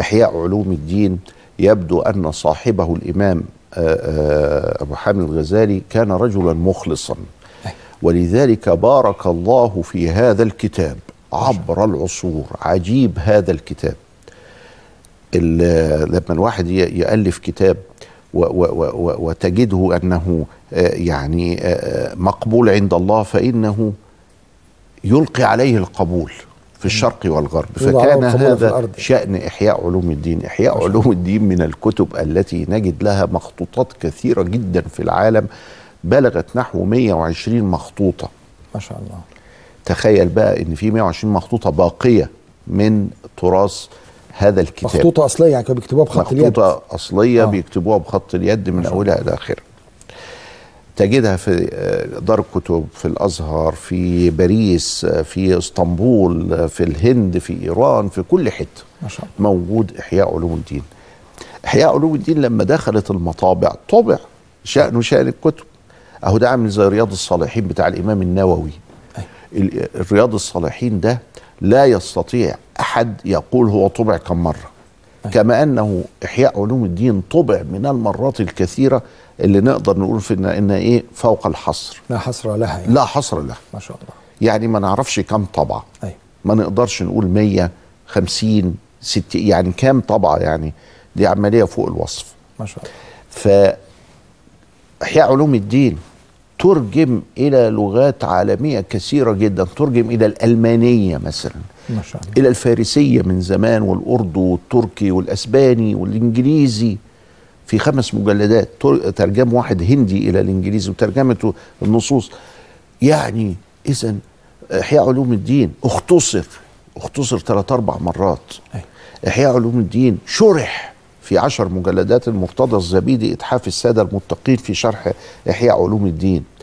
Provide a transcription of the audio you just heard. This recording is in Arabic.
إحياء علوم الدين يبدو أن صاحبه الإمام آه، آه، أبو حامد الغزالي كان رجلا مخلصا ولذلك بارك الله في هذا الكتاب عبر العصور عجيب هذا الكتاب لما الواحد يألف كتاب وتجده أنه آه، يعني مقبول عند الله فإنه يلقي عليه القبول في الشرق والغرب فكان هذا شأن إحياء علوم الدين إحياء علوم الدين من الكتب التي نجد لها مخطوطات كثيرة جدا في العالم بلغت نحو 120 مخطوطة ما شاء الله تخيل بقى ان في 120 مخطوطه باقيه من تراث هذا الكتاب مخطوطه اصليه يعني كانوا بيكتبوها بخط اليد مخطوطه اصليه آه. بيكتبوها بخط اليد من اولها الى اخره تجدها في آه، دار الكتب في الازهر في باريس آه، في اسطنبول آه، في الهند في ايران في كل حته ما شاء الله. موجود احياء علوم الدين احياء علوم الدين لما دخلت المطابع طبع شانه شان الكتب اهو ده عامل زي رياض الصالحين بتاع الامام النووي أيوة. رياض الصالحين ده لا يستطيع احد يقول هو طبع كم مره كما انه احياء علوم الدين طبع من المرات الكثيره اللي نقدر نقول في ان, إن ايه فوق الحصر لا حصر لها يعني. لا حصر لها ما شاء الله يعني ما نعرفش كم طبعه أي. ما نقدرش نقول 100 50 60 يعني كام طبعه يعني دي عمليه فوق الوصف ما شاء الله ف احياء علوم الدين ترجم الى لغات عالميه كثيره جدا ترجم الى الالمانيه مثلا ما شاء الله. الى الفارسيه من زمان والاردو والتركي والاسباني والانجليزي في خمس مجلدات ترجم واحد هندي الى الانجليزي وترجمته النصوص يعني اذا احياء علوم الدين اختصر اختصر ثلاث اربع مرات احياء علوم الدين شرح في عشر مجلدات المرتضى الزبيدي اتحاف الساده المتقين في شرح احياء علوم الدين